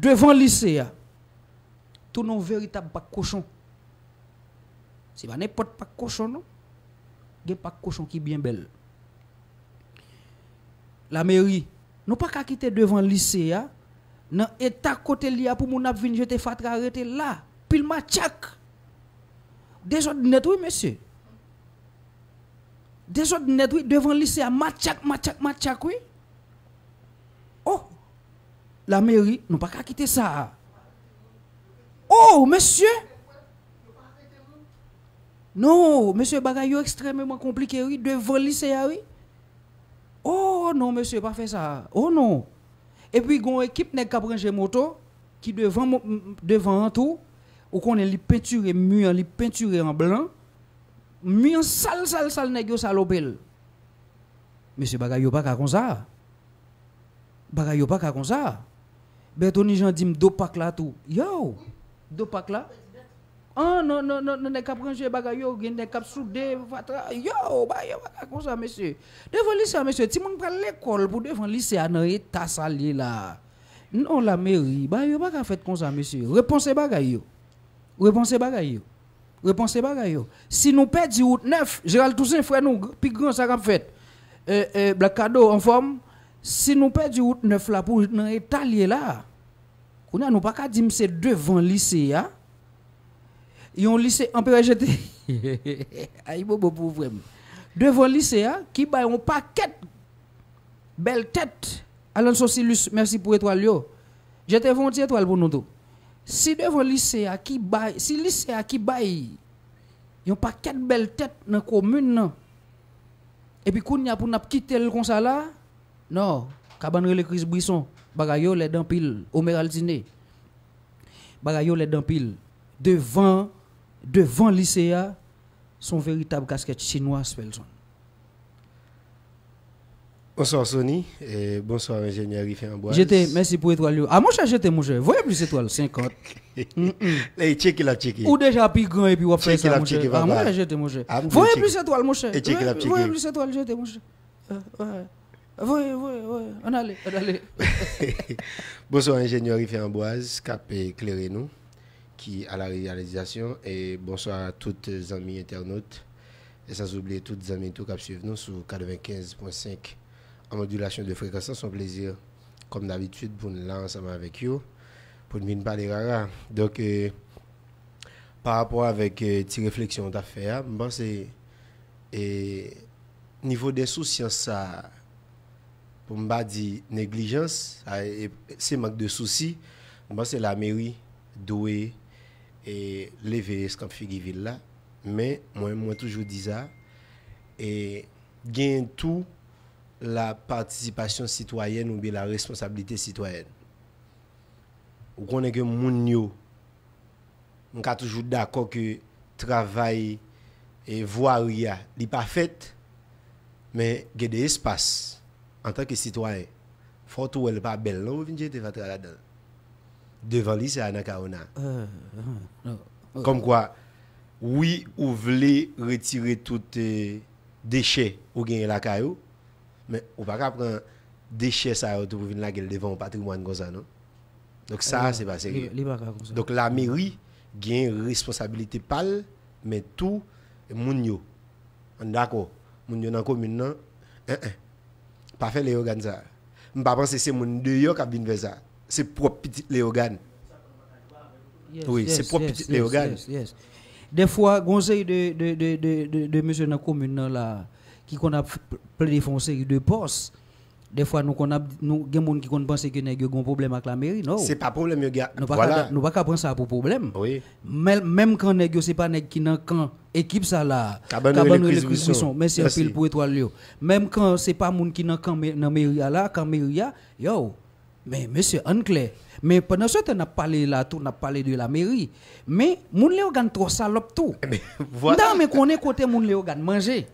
devant le lycée, tout non véritable pas cochon. Ce n'est pas n'importe pas cochon, non. Il n'y a pas cochon qui est bien belle. La mairie, nous pas qu'à quitter devant le lycée, hein, dans l'état côté là pour mon je jeter fatra arrêter là, pile ma tchak. autres net, oui, monsieur. Désordre net, oui, devant le lycée, tchak, ma tchak, oui la mairie, nous pas qu'à quitter ça. Oh, monsieur! Non, monsieur Bagay, extrêmement compliqué, oui, devant le oui. Oh non, monsieur, pas fait ça. Oh non. Et puis, il une équipe n'est a pris moto, qui devant, devant tout, où qu'on est peinturé mur, les peinturé en blanc, mur sale, sale, sale, nègre, salopel. Monsieur Bagay, pas qu'à comme ça. Bagay, pas qu'à comme ça. Bertoni Jean dit deux packs là tout. Yo, Dopak packs là. oh non non non non, non, non, non, des non, yo, non, non, yo, bah, yo, non, bah, ça monsieur. Devant lycée hein, monsieur, non, non, prend l'école pour devant lycée à non, là. Non la mairie, bah yo, non, bah, faire comme ça monsieur. Réponsez non, yo. Réponsez non, yo. yo. Si nous perdons route 9, Gérald Toussaint frère nous, plus grand ça qu'a fait. Euh, euh, en forme. Si nous perdons route 9 là pour dans étaler là, Nous nous pas qu'à dire c'est devant lycée là. Ils ont lycée un peu jeté. Aïe bobo pour vraiment. Devant lycée là hein, qui pas un paquet belle tête. Alors, Silus, merci pour étoile yo. J'étais vendu étoile pour nous tous. Si devant lycée à hein, qui si lycée à hein, qui bail, y a pas quatre belles têtes dans la commune. Et puis qu'on y a pour quitter le conseil... là, non, cabane le Chris Brisson, Bagayo les d'un pile, Omer Bagayo les pile. Devant, devant lycéa, son véritable casquette chinoise, Spelson. Bonsoir Sony, et bonsoir ingénieur riffin Bois. J'étais, merci pour étoile. Ah mon cher, j'étais mon cher. Voyez plus étoile, 50. Et check la check. Ou déjà plus grand et puis on fait ça mon Ah mon cher, ah, j'étais mon cher. Ah, Voyez plus étoile mon cher. Voyez plus étoile, j'étais mon cher. Euh, oui, oui, oui, on allait, on allait. bonsoir, ingénieur Yves Amboise, cap éclairé nous, qui a la réalisation. Et bonsoir à toutes les amis internautes. Et sans oublier toutes les amis tout qui suivent nous sur 95.5 en modulation de fréquence. C'est un plaisir, comme d'habitude, pour nous là ensemble avec vous, pour nous parler rara. Donc, euh, par rapport avec euh, réflexions d'affaires, je pense que euh, niveau des soucis ça pou mba di neglijans, e, se mak de souci, mba se la meri, dowe, e leve eskan figi villa, me mwen mwen toujou di za, e gen tou la participasyon sitwayen ou bi la responsabilite sitwayen. Ou konen ke moun yo, mwen ka toujou dako ki travay e vwa ou ya, li pa fet, me gen de espas, en tant que citoyen, faut tout elle pas belle, non, vous venez là-dedans. Devant lui, c'est Anna Kaona. Euh, euh, euh. Comme quoi, oui, vous voulez retirer tous les déchets ou gagner la caillou, mais on va pas prendre déchets ça pour venir là devant un patrimoine comme ça, non? Donc ça, c'est pas sérieux. Donc la mairie gagne responsabilité pâle, mais tout, moun yo. D'accord? Moun yo dans la commune, non? Parfait, fait Léogane ça. Je pense que c'est mon dehors qui a fait ça. C'est propre petit léogan oui, c'est propre yes, petit Léogane. Des fois, conseil de, de, de, de, de, monsieur dans la commune là, qui qu'on a pris des de postes des fois nous qu'on a nous des monde qui penser que nèg un problème avec la mairie non c'est pas problème yo gars nous pas nous pas prendre ça pour problème oui même quand nèg c'est pas nèg qui dans camp équipe ça là cabane électricité mais c'est un pile pour étoile yo même quand c'est pas monde qui dans camp dans mairie là quand mairie yo mais monsieur Anclair mais pendant ce temps, on a parlé là, tout, on a parlé de la mairie. Mais, moun Léogan trop salope tout. Eh ben, voilà. mais qu'on est côté moun Léogan manger.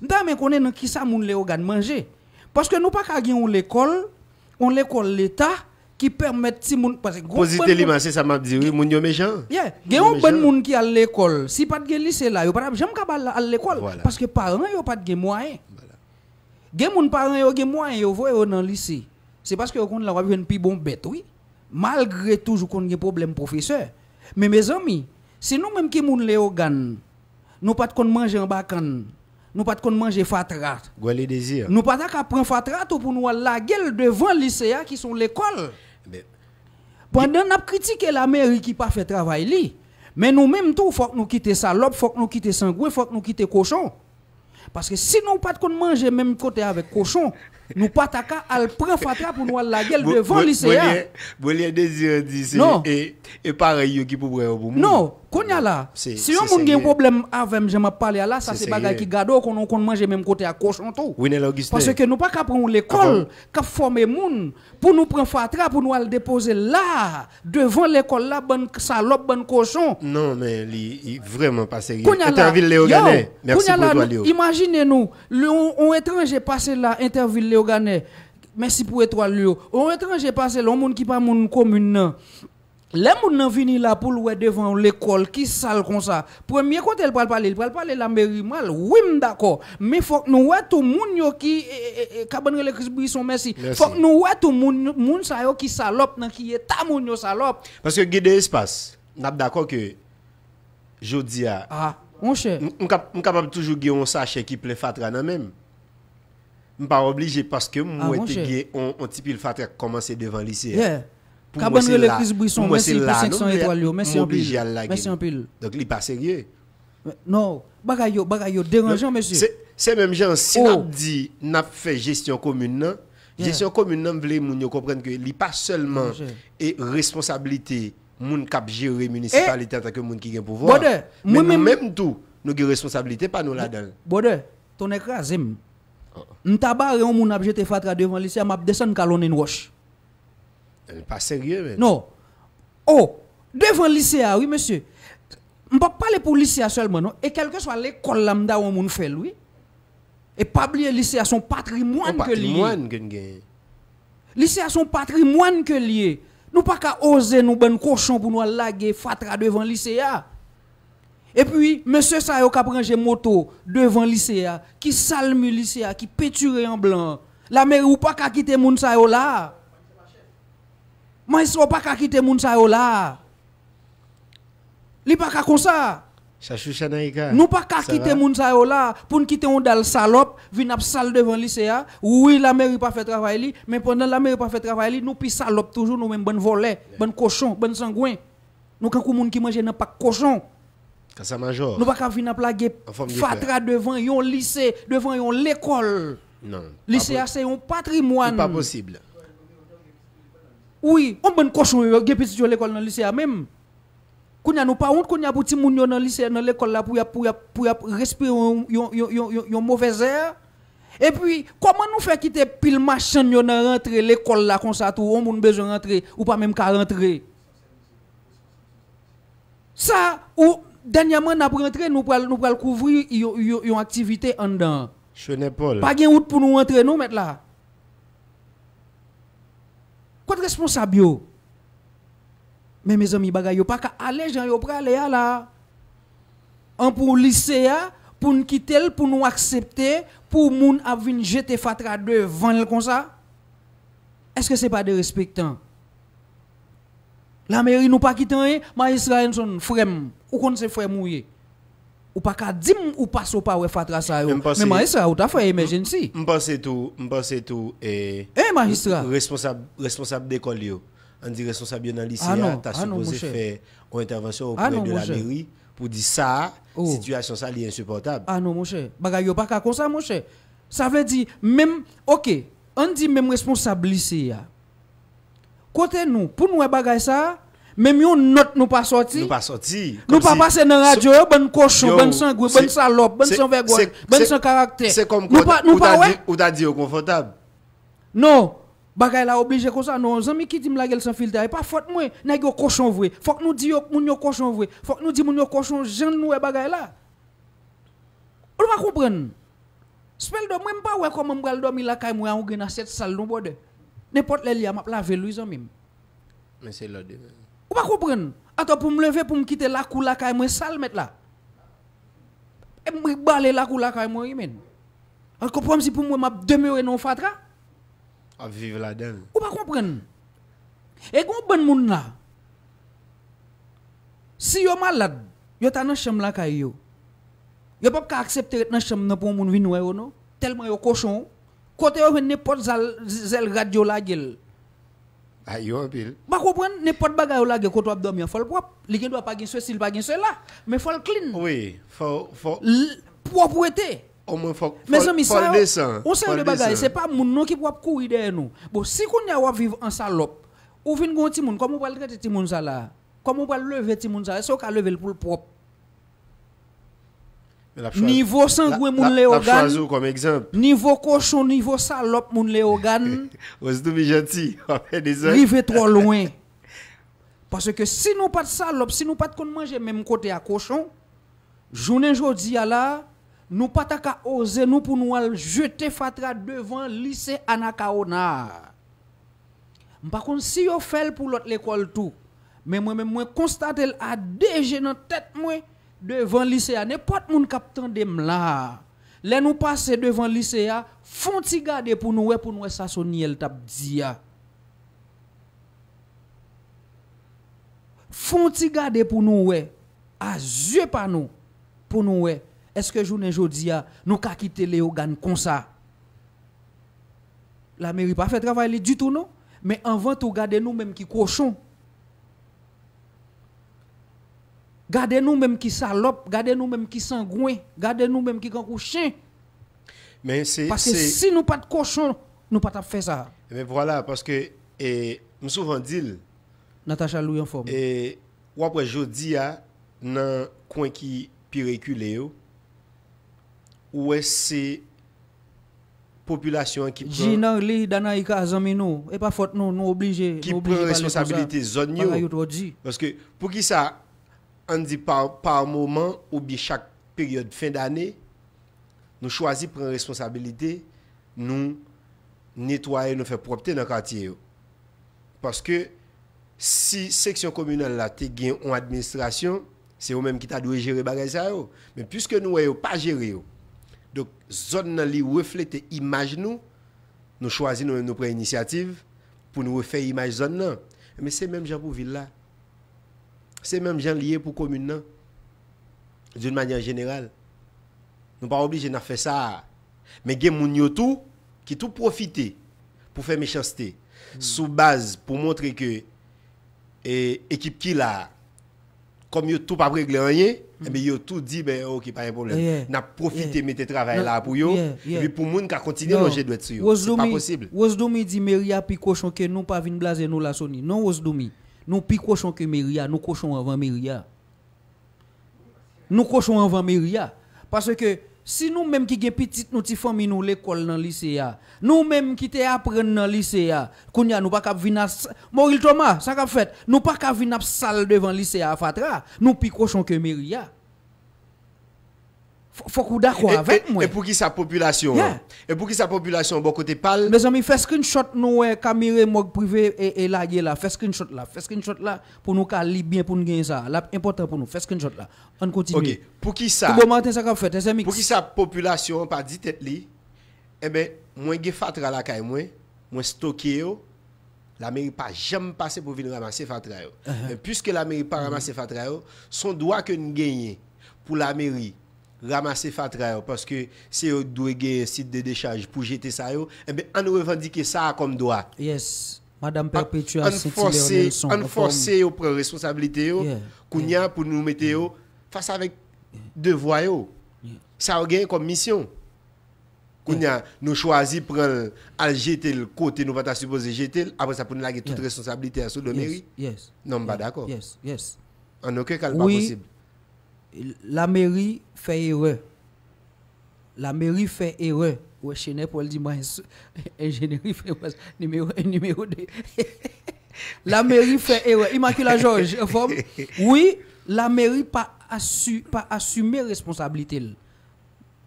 mais qu'on est dans qui ça moun Léogan manger. Parce que nous pas qu'à l'école, on l'école l'État qui permet si moun parce que positer les c'est ça m'a dit oui moun yo méchant yeah gen bon monde qui à l'école si pas de lycée là yo pas jamais capable à l'école parce que parents yo pas de moyen gen moun parents yo gen moyen yo voye dans lycée c'est parce que vous compte la va une plus bon bête oui malgré toujours des gen problème professeur mais mes amis si nous même qui moun léogan nous pas de manger en bacan nous pas qu'on manger fatrat. Gwale désir. Nous pas qu'à prendre fatrat pour nous la gueule devant lycéens qui sont l'école. Pendant a critiqué la mairie qui pas fait travail li. Mais nous même tout faut que nous quitter salope, faut que nous quitter sangouin, faut que nous quitter cochon. Parce que si nous pas qu'on manger même côté avec cochon, nous pas taka al prendre fatrat pour nous la gueule devant lycée. Bolier désir dit et et pareil qui pour pour nous. Non, si on a un problème avec je m'a parle. là ça c'est bagay qui gado qu'on qu'on mange même côté à cochon tout parce que nous pas qu'à prendre l'école ah qu'à former moun pour nous prendre fatra pour nous aller déposer là devant l'école là bonne salope bonne cochon non mais il vraiment pas sérieux interview Léo merci pour toi Léo imaginez nous un étranger passé là interview Léo merci pour étoile Léo un étranger passé là un monde qui pas moun commune les gens vini là pour le devant l'école qui sale comme ça. Premier côté il parle parler, il parle parler la mairie mal. Oui, d'accord. Mais faut que nous voyons tout le monde qui eh, eh, eh, cabanre le Christ son merci. Faut que nous voyons tout moun monde ça qui salope dans qui est yo salope. Parce que guider espace. N'a d'accord que jodi a Ah, mon cher. On capable toujours gagner un sachet qui plein fatra dans même. On pas obligé parce que ah, moi te gagner un petit pile fatra commencer devant lycée. Pour moi, c'est là. Pour moi, c'est là. Donc, il pas sérieux. Non, bagayo, bagayo, dérangeant, monsieur. C'est même gens, si oh. on dit, n'a fait gestion commune, gestion commune, les voulons comprendre que ce n'est pas seulement et responsabilité moun cap gérer municipalité en tant que qui gagne pouvoir. mais nous même tout, nous avons responsabilité pas nous là-dedans. Bode, ton écrasé. Oh, oh. M'tabaré on moun a jeté fatra devant m'a descendre calonne roche pas sérieux, mais... Non. Oh, devant le ah oui, monsieur. Je ne pas parler pour seulement, non. Et quelle que soit l'école lambda où on fait, oui. Et pas oublier lycée à son patrimoine, que lié. lycée à son patrimoine que lié. Nous pas qu'à oser nous ben cochon pour nous laguer fatra devant le ah. Et puis, monsieur ça qui a pris moto devant le ah, qui salme le qui péture en blanc. La mère ou pas qu'à quitter moun là. Mais ils ne pas qu'à quitter moun sa yo là. pas qu'à comme ça. Nous ne pouvons Nous pas quitter moun là pour quitter on dal salope, vinn la salle devant lycée. Oui, la mairie pas fait travail mais pendant la mairie pas fait travail nous sommes salope toujours nous même bonne volet, bonne cochon, bonne sanguin. Nous quand pouvons qui manger nan pas cochon. Nous ne Nous pas venir venir la fatra devant yon lycée, devant l'école. Non. Lycée c'est un patrimoine. Pas possible. Oui, on bon cochon yo gen petit yo l'école dans lycée même. Kounya nous pas honte kounya pour ti moun yo dans lycée dans l'école là pour pour pour respirer yon yon yon mauvais air. Et puis comment nous faire quitter pile machin yo dans rentrer l'école là comme ça tout on moun besoin rentrer ou pas même qu'à rentrer. Ça ou dernièrement n'a rentrer nous pral nous pral couvrir yon activité en dedans. Je n'ai pas. Pas gen route pour nous rentrer nous mettre là responsable Mais mes amis, bagay yo pas aller Jean yo pral aller En pour lycée hein, pour nous quitter pour nous accepter pour moun a vinn jeter fatra devant le comme ça. Est-ce que c'est pas de respectant? La mairie nous pas quitter rien, israël son frère. Ou se fait mourir ou pas qu'à dire ou pas so pas ouais fatra ça mais magistrat ou t'a fait emergency Je pense tout me tout et eh magistrat responsable responsable d'école on dit responsable dans lycée ah t'a ah supposé faire une intervention ah auprès de la mairie pour dire ça oh. situation ça est insupportable ah non mon cher bagay yo pas qu'à comme ça mon cher ça veut dire même OK on dit même responsable lycée côté nous pour nous bagay ça même on note nous pas sorti. Nous pas sorti. Nous pas passé dans la radio, bonne cochon, bonne sangue, bonne salope, bonne sang vergogne, bonne sang caractère. C'est comme nous pas nous pas Ou t'as dit confortable. Non. Bagay la obligé comme ça, non, zami qui dit la gueule sans filtre, pas faute moi, n'a yo cochon vrai. Faut que nous dit moun yo cochon vrai. Faut que nous dit moun yo cochon jeune nous bagay là. On va comprendre. Spell de même pas ouais comment m'bral dormir la caille moi on cette salle non borde. N'importe les liens m'a laver lui zami. Mais c'est l'ordre. Ou pa kompren? Ato pou m leve pou m kite lakou lakay mwen salmet la. E m wibale lakou lakay mwen ymen. An kompren si pou m wap demewe nan fatra? Aviv la den. Ou pa kompren? E konpren moun la? Si yo malad, yo tan nan chem lakay yo. Yo pop ka aksepte ret nan chem nan pou moun vinwe yo nou. Tel mwen yo koshon. Kote yo ven ne pot zel radio la gel. A yo apil. Bak wapwen, ne pot bagay ou la ge koto apdom ya folp wap. Likin wap aginswe silp aginswe la. Men folp klin. Oui. Wap wete. Omen folp. Men zon mi sa yo. Folp desan. On sa yo de bagay. Se pa moun nou ki wap kou ide en nou. Bo, si kon ya wap viv an salop, ou vin goun ti moun, kom ou pal kate ti moun zala, kom ou pal leve ti moun zala, sou ka leve l pou l pop. Niveau sangouin, moun Léogan. comme exemple. Niveau cochon, niveau salope, moun Léogan. Ose tout gentil, Rive trop loin. Parce que si nous pas de salope, si nous pas de manger même côté à cochon, journée jodi à la, nous pas ta oser nous pour nous jeter fatra devant lycée Anakaona. Par contre, si yo fait pour l'autre l'école tout, mais moi-même, moi, constate à déjà dans tête, moi, devant le lycée, n'importe qui captant de là. Les nous passer devant le lycée, font garder pour nous, pour nous, ça son niel tap dia. Ah. Font garder pour nous, à yeux par nous, pour nous, est-ce que journée aujourd'hui, ah, nous avons quitté les organes comme ça? La mairie pas fait travail du tout, non? Mais avant tout garder, nous-mêmes qui cochons. Gardez nous même qui salope, gardez nous même qui sangouin, gardez nous même qui cancouchins. Mais c'est parce que si nous pas de cochon, nous pas faire ça. Mais eh voilà parce que et souvent dit Natacha Louis en forme. Et après jodi a dans coin qui pireculé ou est-ce population qui prend Jinan li danaika et pas faute nous nous qui prend responsabilité zone parce que pour qui ça on dit par, moment ou bien chaque période fin d'année, nous choisissons prendre responsabilité, nous nettoyer, nous faire propreté dans le quartier. Parce que si section communale là, tu en administration, c'est eux même qui t'a dû gérer bagage ça Mais puisque nous n'avons pas gérer, donc zone là li reflète image nous, nous choisissons nous, prendre initiative pour nous refaire image zone Mais c'est même ville là c'est même gens liés pour commune d'une manière générale nous pas obligés de faire ça mais il y a des gens qui tout profité pour faire méchanceté hmm. sous base pour montrer que l'équipe qui là comme ils tout pas réglé rien mais ils ont tout dit ben OK pas de problème Ils n'a profité de mettre travail là pour eux et puis pour moun qui à manger doit sur c'est pas possible ont dit Meria puis cochon que nous pas venir blaser nous la Sony non Wosdoumi nous plus que Méria, nous cochons avant Méria. Nous cochons avant Méria. Parce que si nous-mêmes qui sommes petite, nous famille, nous l'école dans le lycée, nous-mêmes qui te apprenons dans le lycée, nous ne pouvons pas venir à... Thomas, ça qu'a fait, nous ne pouvons pas venir à salle devant le lycée à Fatra, nous plus que Méria faut qu'on d'accord avec et, moi. Et pour qui sa population Et pour qui sa population bon côté parle Mes amis, fais screenshot nous eh, caméra mog privé et, et là là, fais screenshot là, fais screenshot là pour nous caler bien pour nous gagner ça. Là important pour nous, fais screenshot là. On continue. OK. Pour qui ça Pour matin ça fait, mix. Pour qui sa population pas dit tête li Eh ben moi gè fatra la caille moi, moi stocké yo. La mairie pas jamais passé pour venir ramasser fatra yo. Uh -huh. Puisque la mairie pas ramasser fatra yo, son droit que nous gagnons pour la mairie ramasser fatra parce que si vous site de décharge pour jeter ça eh bien on revendique ça comme droit yes madame ah, perpétua on force on force prendre responsabilité yo yeah. pour nous mettre yeah. face avec yeah. devoir yo ça gagne comme mission Kounya, nous choisissons prendre à jeter le côté nous pas supposé jeter après ça pour nous laguer toute responsabilité sur le mairie yes non pas d'accord yes yes en aucun cas pas possible la mairie fait erreur. La mairie fait erreur. Ouais, chenè pour le dimanche, ingénierie fait erreur. Numéro, numéro 2. la mairie fait erreur. la Georges, forme. Oui, la mairie pas pas assumé responsabilité.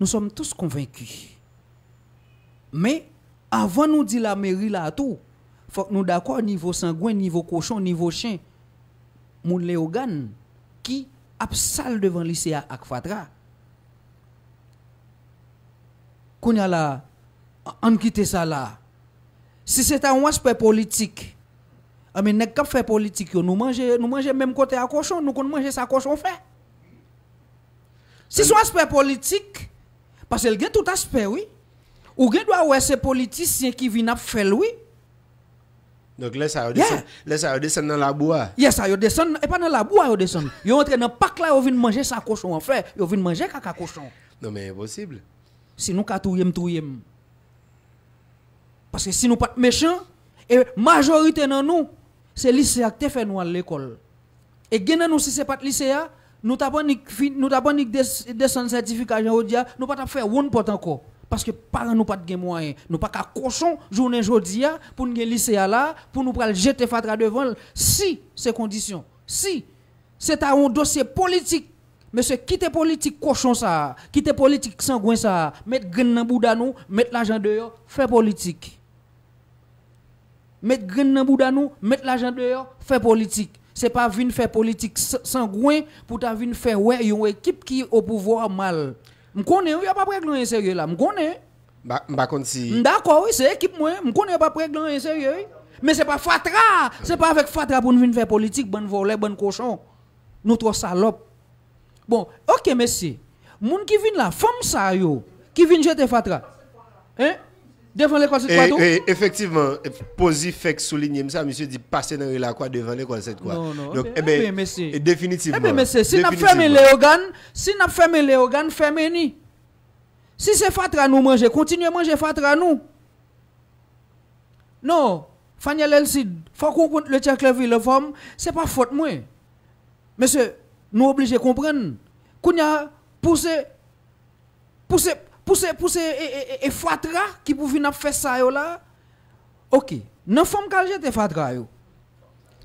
Nous sommes tous convaincus. Mais avant nous dit la mairie là tout, faut que nous d'accord niveau sanguin, niveau cochon, niveau chien. Moun Léogane, qui ap devant lycée à ak fatra. a on la, ça ça ça Si c'est un aspect politique on nek kap politique politique, nous manger nous manger même côté à a nous qu'on mange ça sa fait. Si Si un aspect politique, parce qu'il y a tout aspect, oui. Ou bien doit ouais, ces politiciens qui viennent faire, lui donc là, ça descend, yeah. dans la boue. Yes, ça descend, et pas dans la boue, ça descend. Ils entrent dans le parc là, ils viennent manger ça cochon en fait. Ils viennent manger caca cochon. Non, mais impossible. Si nous catouillons, Parce que si nous pas méchants, et majorité dans nous, c'est lycée qui fait nous à l'école. Et si nous, si c'est pas lycée, nous t'avons nous t'avons des certificats, nous pas faire one pot encore parce que parents nous pas de moyen nous pas qu'à cochon journée jodia pour nous lycée là pour nous pas jeter fatra devant si ces conditions si c'est un dossier politique Monsieur, quittez politique cochon ça, quittez politique sangouin ça, mettre grain dans bouda nous, mettre l'argent dehors, faire politique. Mettre grain dans bouda nous, mettre l'argent dehors, faire politique c'est pas venir faire politique sangouin pour ta venir faire une équipe qui est au pouvoir mal je connais, il n'y a pas de sérieux là. Je connais. D'accord, oui, c'est l'équipe, moi. Je connais pas de sérieux. Mais ce n'est pas Fatra. Ce n'est pas avec Fatra pour venir faire politique, Bonne volée, bonne cochon. Nous trois salopes. Bon, ok, messieurs. Les gens qui viennent là, femmes ça, yo, qui viennent jeter Fatra. Hein? Devant l'école 7, quoi et, Effectivement, Posi fait souligner ça, monsieur dit passer dans la quoi devant l'école cette quoi. Non, non, Donc, eh, eh ben, bien, Et définitivement. Eh bien, monsieur, si nous fermé les organes, si nous fermé les ni. Si c'est fatra nous manger, continuez à manger fatra nous. Non, Faniel Elsid, faut qu'on le tchèque ville le forme, c'est pas faute moi. Monsieur, nous obligés comprendre qu'on a poussé, poussé, pour ces pour ces et, et, et fatra qui pour venir faire ça là OK non femme ka jete fatra yo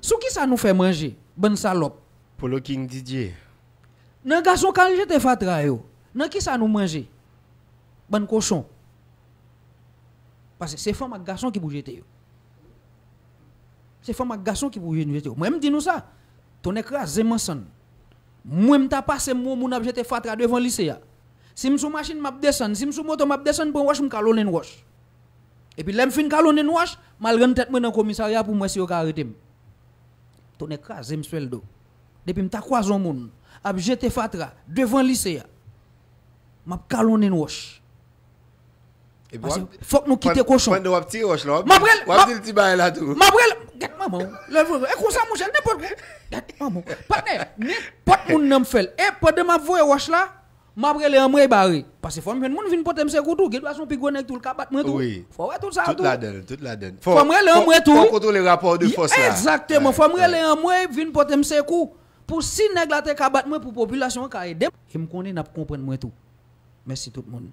sous qui ça nous fait manger bonne salope pour le king Didier non garçon ka jete fatra yo non qui ça nous manger bonne cochon parce que c'est femme et garçon qui pour jeter yo c'est femme et garçon qui pour jeter yo moi me dis nous ça ton écrasé mensonge moi me t'a passé mon mon a jeté fatra devant lycée Si m sou machin map desen, si m sou moto map desen, pou m wosh m kalonen wosh. E pi lem fin kalonen wosh, mal ren tet mwen an komisarya pou m wesi yo karitim. Ton e kwa zem swel do. Depi m ta kwa zon moun, ap jete fatra, devan liseya, map kalonen wosh. E pou ap, fok nou kite koshon. Wan de wap ti wosh la, wap ti l tiba e la tou. M ap rel, gat mamon. E kon sa moun chel, ne pot moun. Pat ne, pot moun nan m fel. E pot de map vwe wosh la, Mabrele an mwe bari. Pase fomre mwen mwen vin poten mse koutou. Gid bason pi gwen ek tou l kabat mwen tou. Fomre tout sa a tou. Tout la den. Fomre lè an mwen tou. Fomre lè an mwen vin poten mse koutou. Pou si neglate kabat mwen pou populasyon kare dem. Kim koni nap kompren mwen tou. Mersi tout moun.